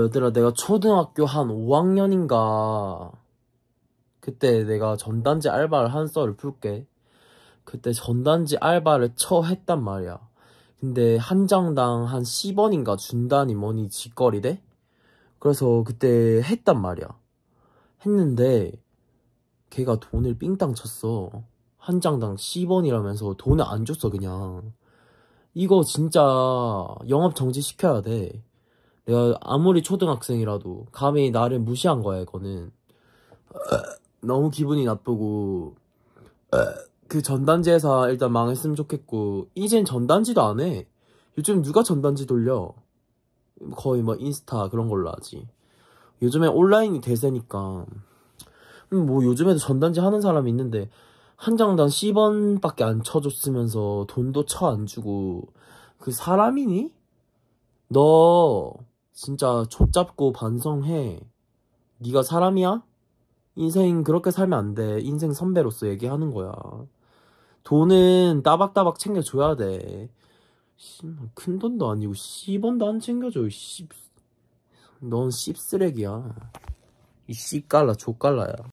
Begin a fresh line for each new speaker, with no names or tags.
얘들아 내가 초등학교 한 5학년인가 그때 내가 전단지 알바를 한 썰을 풀게 그때 전단지 알바를 처 했단 말이야 근데 한 장당 한 10원인가 준다니 뭐니 짓거리대 그래서 그때 했단 말이야 했는데 걔가 돈을 삥땅 쳤어 한 장당 10원이라면서 돈을 안 줬어 그냥 이거 진짜 영업 정지 시켜야 돼 내가 아무리 초등학생이라도 감히 나를 무시한 거야 이거는 너무 기분이 나쁘고 그 전단지 회사 일단 망했으면 좋겠고 이젠 전단지도 안해 요즘 누가 전단지 돌려 거의 뭐 인스타 그런 걸로 하지 요즘에 온라인이 대세니까 음, 뭐 요즘에도 전단지 하는 사람이 있는데 한 장당 10원밖에 안 쳐줬으면서 돈도 쳐 안 주고 그 사람이니? 너 진짜 좆잡고 반성해. 네가 사람이야? 인생 그렇게 살면 안 돼. 인생 선배로서 얘기하는 거야. 돈은 따박따박 챙겨줘야 돼. 뭐 큰 돈도 아니고 10원도 안 챙겨줘. 씨, 넌 씹쓰레기야. 이 씨깔라 족깔라야.